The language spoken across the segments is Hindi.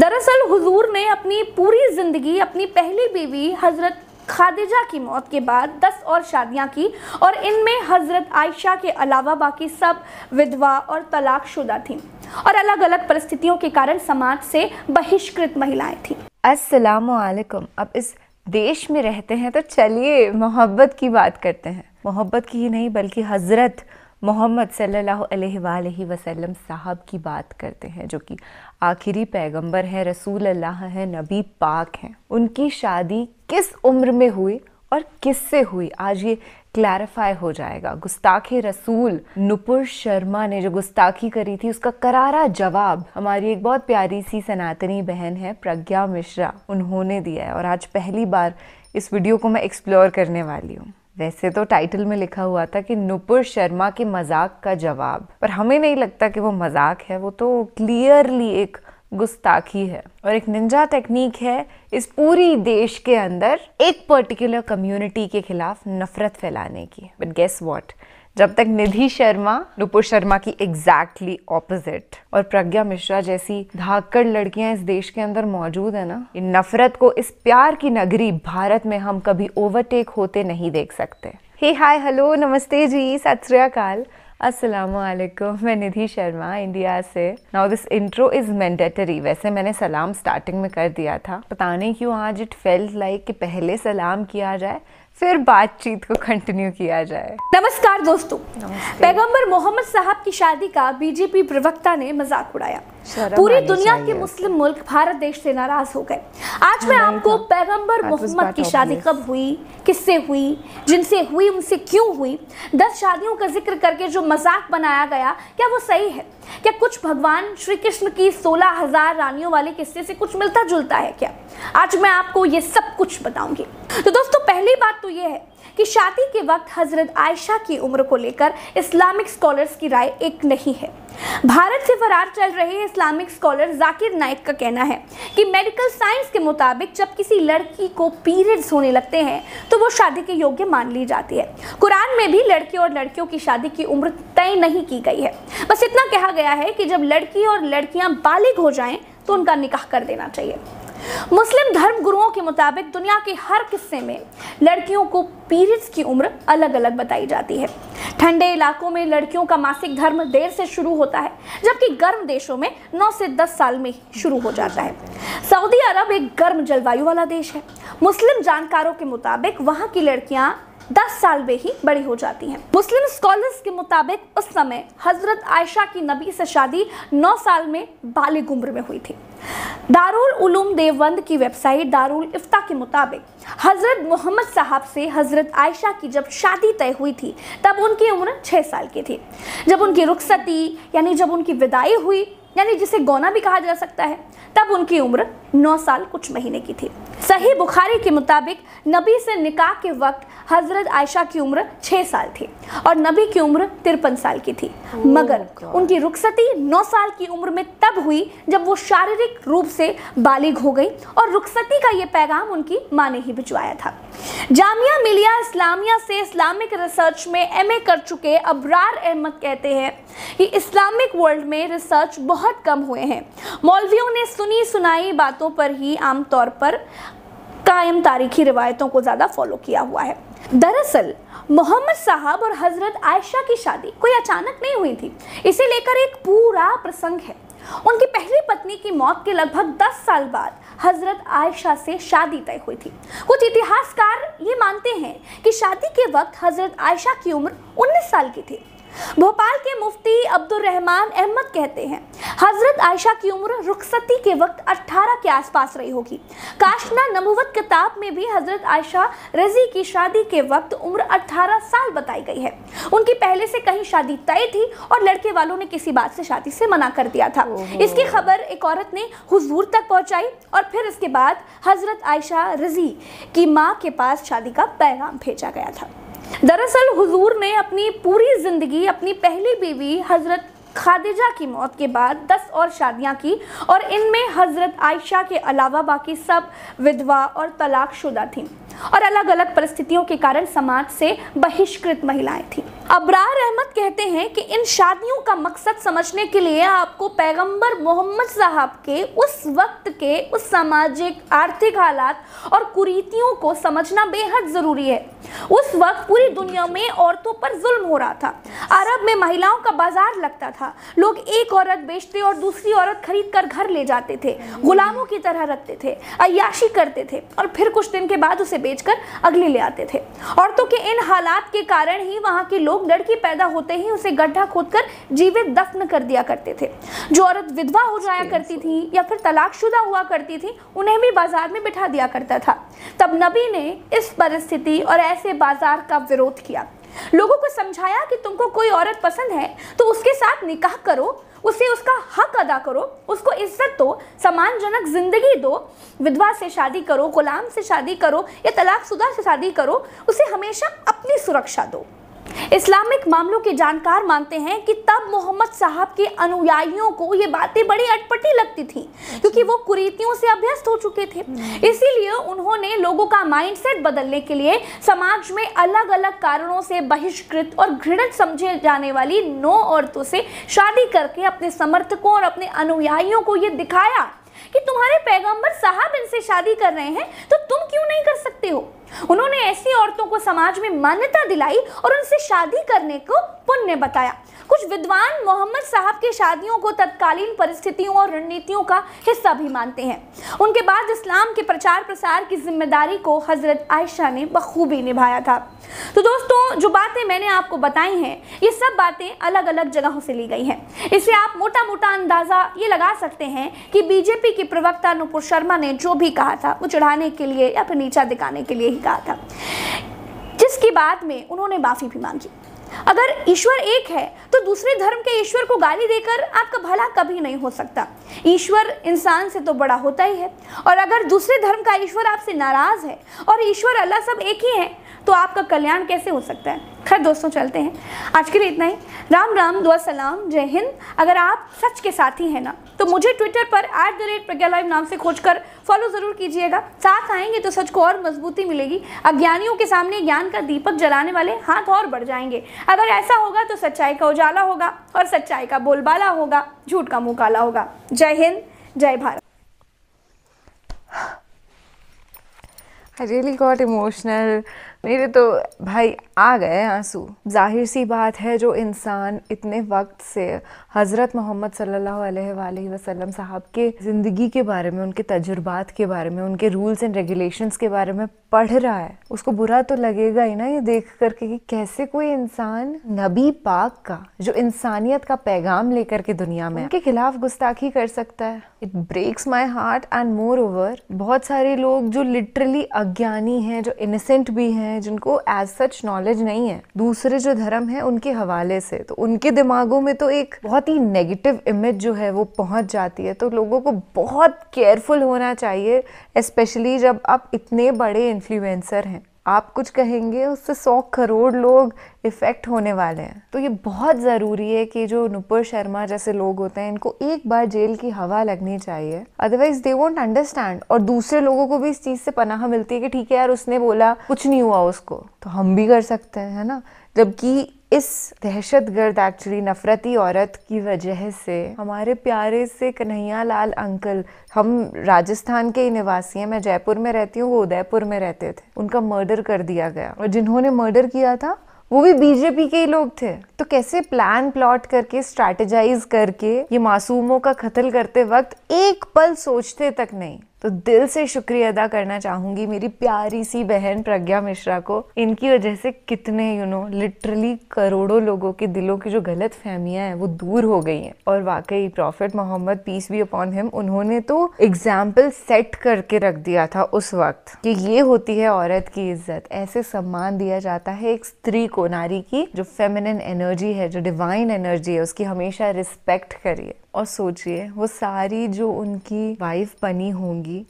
दरअसल हुजूर ने अपनी पूरी ज़िंदगी अपनी पहली बीवी हज़रत खादिजा की मौत के बाद दस और शादियां की और इनमें हज़रत आयशा के अलावा बाकी सब विधवा और तलाकशुदा थीं और अलग अलग परिस्थितियों के कारण समाज से बहिष्कृत महिलाएं थीं वालेकुम अब इस देश में रहते हैं तो चलिए मोहब्बत की बात करते हैं मोहब्बत की ही नहीं बल्कि हज़रत मोहम्मद सल्ला अलैहि वसल्लम साहब की बात करते हैं जो कि आखिरी पैगंबर हैं रसूल अल्लाह हैं नबी पाक हैं उनकी शादी किस उम्र में हुई और किससे हुई आज ये क्लैरिफाई हो जाएगा गुस्ताखी रसूल नुपुर शर्मा ने जो गुस्ताखी करी थी उसका करारा जवाब हमारी एक बहुत प्यारी सी सनातनी बहन है प्रज्ञा मिश्रा उन्होंने दिया है और आज पहली बार इस वीडियो को मैं एक्सप्लोर करने वाली हूँ वैसे तो टाइटल में लिखा हुआ था कि नुपुर शर्मा के मजाक का जवाब पर हमें नहीं लगता कि वो मजाक है वो तो क्लियरली एक गुस्ताखी है और एक निंजा टेक्निक है इस पूरी देश के अंदर एक पर्टिकुलर कम्युनिटी के खिलाफ नफरत फैलाने की बट गेस वॉट जब तक निधि शर्मा नुपुर शर्मा की एग्जैक्टली exactly ऑपोजिट और प्रज्ञा मिश्रा जैसी धाकड़ लड़कियां इस देश के अंदर मौजूद है ना इन नफरत को इस प्यार की नगरी भारत में हम कभी ओवरटेक होते नहीं देख सकते हे हाय हेलो नमस्ते जी सत श्रीकाल वालेकुम मैं निधि शर्मा इंडिया से now this intro is mandatory वैसे मैंने सलाम स्टार्टिंग में कर दिया था पता नहीं क्यों आज इट फेल्ट लाइक कि पहले सलाम किया जाए फिर बातचीत को कंटिन्यू किया जाए नमस्कार दोस्तों पैगंबर मोहम्मद साहब की शादी का बीजेपी प्रवक्ता ने मजाक उड़ाया पूरी दुनिया के मुस्लिम मुल्क भारत देश से नाराज हो गए आज हाँ, मैं आपको तो पैगंबर मोहम्मद की शादी कब हुई किससे हुई जिनसे हुई उनसे क्यों हुई दस शादियों का जिक्र करके जो मजाक बनाया गया क्या वो सही है क्या कुछ भगवान श्री कृष्ण की सोलह हजार रानियों वाले किस्से से कुछ मिलता जुलता है क्या आज मैं आपको ये सब कुछ बताऊंगी तो दोस्तों पहली बात तो ये है कि शादी के वक्त हज़रत आयशा की उम्र को लेकर इस्लामिक स्कॉलर्स की राय एक नहीं है भारत से फरार चल रहे इस्लामिक स्कॉलर जाकिर नाइक का कहना है कि मेडिकल साइंस के मुताबिक जब किसी लड़की को पीरियड्स होने लगते हैं तो वो शादी के योग्य मान ली जाती है कुरान में भी लड़के और लड़कियों की शादी की उम्र तय नहीं की गई है बस इतना कहा गया है कि जब लड़की और लड़कियां बालिग हो जाएं तो उनका निकाह कर देना चाहिए मुस्लिम धर्म गुरुओं के मुताबिक दुनिया के हर किस्से में लड़कियों को पीरियड्स की उम्र अलग अलग बताई जाती है ठंडे इलाकों में लड़कियों का मासिक धर्म देर से शुरू होता है जबकि गर्म देशों में नौ से दस साल में शुरू हो जाता है सऊदी अरब एक गर्म जलवायु वाला देश है मुस्लिम जानकारों के मुताबिक वहाँ की लड़कियाँ 10 साल में ही बड़ी हो जाती हैं मुस्लिम स्कॉलर्स के मुताबिक उस समय हजरत आयशा की नबी से शादी 9 साल में बालिग उम्र में हुई थी दारुल उलूम देवबंद की वेबसाइट दारुल इफ्ता के मुताबिक हज़रत मोहम्मद साहब से हज़रत आयशा की जब शादी तय हुई थी तब उनकी उम्र 6 साल की थी जब उनकी रुखसती यानी जब उनकी विदाई हुई यानी जिसे गौना भी कहा जा सकता है तब उनकी उम्र 9 साल कुछ महीने की थी सही बुखारी के मुताबिक नबी से निकाह के वक्त हजरत आयशा की उम्र छः साल थी और नबी की उम्र तिरपन साल की थी oh मगर उनकी रुखसती नौ साल की उम्र में तब हुई जब वो शारीरिक रूप से बालिग हो गई और रुखसती का ये पैगाम उनकी माँ ने ही भिजवाया था जामिया मिलिया इस्लामिया से इस्लामिक रिसर्च में एमए कर चुके अबरार अहमद कहते हैं कि इस्लामिक वर्ल्ड में रिसर्च बहुत कम हुए हैं मौलवियों ने सुनी सुनाई बातों पर ही आमतौर पर कायम तारीखी रिवायतों को ज़्यादा फॉलो किया हुआ है दरअसल मोहम्मद साहब और हज़रत आयशा की शादी कोई अचानक नहीं हुई थी इसे लेकर एक पूरा प्रसंग है उनकी पहली पत्नी की मौत के लगभग 10 साल बाद हजरत आयशा से शादी तय हुई थी कुछ इतिहासकार ये मानते हैं कि शादी के वक्त हजरत आयशा की उम्र 19 साल की थी भोपाल के मुफ्ती अब्दुल रहमान अहमद कहते हैं हजरत आयशा की उम्र रुखसती के वक्त 18 के आसपास रही होगी काशना नमूवत किताब में भी हजरत आयशा रजी की शादी के वक्त उम्र 18 साल बताई गई है उनकी पहले से कहीं शादी तय थी और लड़के वालों ने किसी बात से शादी से मना कर दिया था इसकी खबर एक औरत ने हुजूर तक पहुंचाई और फिर इसके बाद हजरत आयशा रजी की माँ के पास शादी का पैगाम भेजा गया था दरअसल हुजूर ने अपनी पूरी ज़िंदगी अपनी पहली बीवी हज़रत खादिजा की मौत के बाद दस और शादियां की और इनमें हज़रत आयशा के अलावा बाकी सब विधवा और तलाकशुदा थीं और अलग अलग परिस्थितियों के कारण समाज से बहिष्कृत महिलाएं थीं अबरार अहमद कहते हैं कि इन शादियों का मकसद समझने के लिए आपको पैगंबर मोहम्मद साहब के उस वक्त के उस सामाजिक आर्थिक हालात और कुरीतियों को समझना बेहद ज़रूरी है उस वक्त पूरी दुनिया में औरतों पर जुल्म हो रहा था अरब में महिलाओं का बाजार लगता था लोग एक औरत बेचते और दूसरी औरत खरीद कर घर ले जाते थे गुलामों की तरह रखते थे अयाशी करते थे और फिर कुछ दिन के बाद उसे बेचकर अगले ले आते थे औरतों के इन हालात के कारण ही वहाँ के लोग लोग लड़की पैदा होते ही उसे गड्ढा खोदकर जीवित दफ्न कर दिया करते थे जो औरत विधवा हो जाया करती थी या फिर तलाकशुदा हुआ करती थी उन्हें भी बाजार में बिठा दिया करता था तब नबी ने इस परिस्थिति और ऐसे बाजार का विरोध किया लोगों को समझाया कि तुमको कोई औरत पसंद है तो उसके साथ निकाह करो उसे उसका हक अदा करो उसको इज्जत दो सम्मानजनक ज़िंदगी दो विधवा से शादी करो गुलाम से शादी करो या तलाकशुदा से शादी करो उसे हमेशा अपनी सुरक्षा दो इस्लामिक मामलों के जानकार मानते हैं कि तब मोहम्मद साहब के अनुयायियों को ये बातें बड़ी अटपटी लगती थी क्योंकि वो कुरीतियों से अभ्यस्त हो चुके थे इसीलिए उन्होंने लोगों का माइंडसेट बदलने के लिए समाज में अलग अलग कारणों से बहिष्कृत और घृणित समझे जाने वाली नौ औरतों से शादी करके अपने समर्थकों और अपने अनुयायियों को ये दिखाया कि तुम्हारे पैगंबर साहब इनसे शादी कर रहे हैं तो तुम क्यों नहीं कर सकते हो उन्होंने ऐसी औरतों को समाज में मान्यता दिलाई और उनसे शादी करने को पुन ने बताया कुछ विद्वान मोहम्मद साहब की शादियों को तत्कालीन परिस्थितियों और रणनीतियों का हिस्सा भी मानते हैं उनके बाद इस्लाम के प्रचार प्रसार की जिम्मेदारी को हजरत आयशा ने बखूबी निभाया था तो दोस्तों जो बातें मैंने आपको बताई हैं ये सब बातें अलग अलग जगहों से ली गई हैं इसे आप मोटा मोटा अंदाज़ा ये लगा सकते हैं कि बीजेपी के प्रवक्ता नुपुर शर्मा ने जो भी कहा था वो चढ़ाने के लिए या फिर नीचा दिखाने के लिए ही कहा था जिसकी बाद में उन्होंने माफ़ी भी मांगी अगर ईश्वर एक है तो दूसरे धर्म के ईश्वर को गाली देकर आपका भला कभी नहीं हो सकता ईश्वर इंसान से तो बड़ा होता ही है और अगर दूसरे धर्म का ईश्वर आपसे नाराज है और ईश्वर अल्लाह सब एक ही है तो आपका कल्याण कैसे हो सकता है खैर दोस्तों चलते हैं आज के लिए इतना ही राम राम दुआ सलाम जय हिंद अगर आप सच के साथी हैं ना तो मुझे ट्विटर पर at the rate Pragya live नाम से खोज कर फॉलो ज़रूर कीजिएगा साथ आएंगे तो सच को और मजबूती मिलेगी अज्ञानियों के सामने ज्ञान का दीपक जलाने वाले हाथ और बढ़ जाएंगे अगर ऐसा होगा तो सच्चाई का उजाला होगा और सच्चाई का बोलबाला होगा झूठ का मुँह काला होगा जय हिंद जय Bharat I really got emotional मेरे तो भाई आ गए आंसू जाहिर सी बात है जो इंसान इतने वक्त से हज़रत मोहम्मद सल्लल्लाहु अलैहि वसल्लम साहब के ज़िंदगी के बारे में उनके तजुर्बात के बारे में उनके रूल्स एंड रेगुलेशंस के बारे में पढ़ रहा है उसको बुरा तो लगेगा ही ना ये देख करके कि कैसे कोई इंसान नबी पाक का जो इंसानियत का पैगाम लेकर के दुनिया में उनके खिलाफ गुस्ताखी कर सकता है it breaks my heart and moreover बहुत सारे लोग जो लिटरली अज्ञानी हैं जो इनसेंट भी हैं हैं जिनको एज सच नॉलेज नहीं है दूसरे जो धर्म है उनके हवाले से तो उनके दिमागों में तो एक बहुत ही नेगेटिव इमेज जो है वो पहुंच जाती है तो लोगों को बहुत केयरफुल होना चाहिए स्पेशली जब आप इतने बड़े इन्फ्लुएंसर हैं आप कुछ कहेंगे उससे सौ करोड़ लोग इफ़ेक्ट होने वाले हैं तो ये बहुत ज़रूरी है कि जो नुपुर शर्मा जैसे लोग होते हैं इनको एक बार जेल की हवा लगनी चाहिए अदरवाइज दे वोंट अंडरस्टैंड और दूसरे लोगों को भी इस चीज़ से पनाह मिलती है कि ठीक है यार उसने बोला कुछ नहीं हुआ उसको तो हम भी कर सकते हैं है ना जबकि इस दहशत गर्द एक्चुअली नफ़रती औरत की वजह से हमारे प्यारे से कन्हैया लाल अंकल हम राजस्थान के ही निवासी हैं मैं जयपुर में रहती हूँ वो उदयपुर में रहते थे उनका मर्डर कर दिया गया और जिन्होंने मर्डर किया था वो भी बीजेपी के ही लोग थे तो कैसे प्लान प्लॉट करके स्ट्रेटेजाइज करके ये मासूमों का कत्ल करते वक्त एक पल सोचते तक नहीं तो दिल से शुक्रिया अदा करना चाहूंगी मेरी प्यारी सी बहन प्रज्ञा मिश्रा को इनकी वजह से कितने यू नो लिटरली करोड़ों लोगों के दिलों की जो गलत फहमियाँ हैं वो दूर हो गई हैं और वाकई prophet Muhammad peace be upon him उन्होंने तो एग्जाम्पल सेट करके रख दिया था उस वक्त कि ये होती है औरत की इज्जत ऐसे सम्मान दिया जाता है एक स्त्री को नारी की जो फेमिनिन एनर्जी है जो डिवाइन एनर्जी है उसकी हमेशा रिस्पेक्ट करिए और सोचिए वो सारी जो उनकी वाइफ बनी होंगी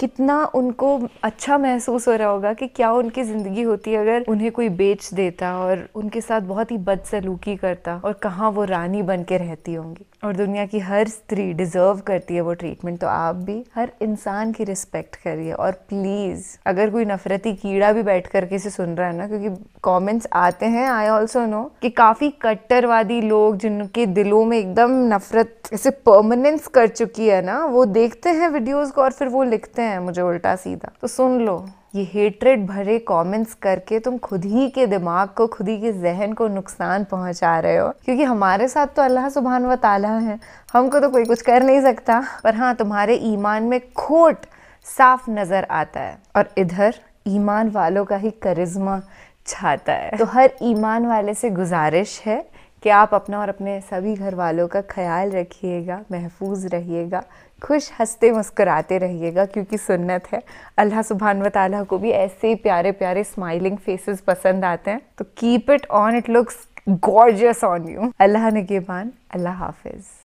कितना उनको अच्छा महसूस हो रहा होगा कि क्या उनकी ज़िंदगी होती अगर उन्हें कोई बेच देता और उनके साथ बहुत ही बदसलूकी करता और कहाँ वो रानी बन के रहती होंगी और दुनिया की हर स्त्री डिज़र्व करती है वो ट्रीटमेंट तो आप भी हर इंसान की रिस्पेक्ट करिए और प्लीज़ अगर कोई नफरती कीड़ा भी बैठ करके इसे सुन रहा है ना क्योंकि कमेंट्स आते हैं आई ऑल्सो नो कि काफ़ी कट्टरवादी लोग जिनके दिलों में एकदम नफरत ऐसे परमानेंस कर चुकी है ना वो देखते हैं वीडियोज़ को और फिर वो लिखते हैं मुझे उल्टा सीधा तो सुन लो ये हेट्रेड भरे कमेंट्स करके तुम खुद ही के दिमाग को खुद ही के जहन को नुकसान पहुंचा रहे हो क्योंकि हमारे साथ तो अल्लाह सुबहान व ताला है हमको तो कोई कुछ कर नहीं सकता पर हाँ तुम्हारे ईमान में खोट साफ नज़र आता है और इधर ईमान वालों का ही करिश्मा छाता है तो हर ईमान वाले से गुजारिश है कि आप अपना और अपने सभी घर वालों का ख्याल रखिएगा महफूज रहिएगा खुश हंसते मुस्कुराते रहिएगा क्योंकि सुन्नत है अल्लाह सुबहान व ताली को भी ऐसे ही प्यारे प्यारे स्माइलिंग फेसेस पसंद आते हैं तो keep it on it looks gorgeous on you अल्लाह नगेबान अल्लाह हाफिज़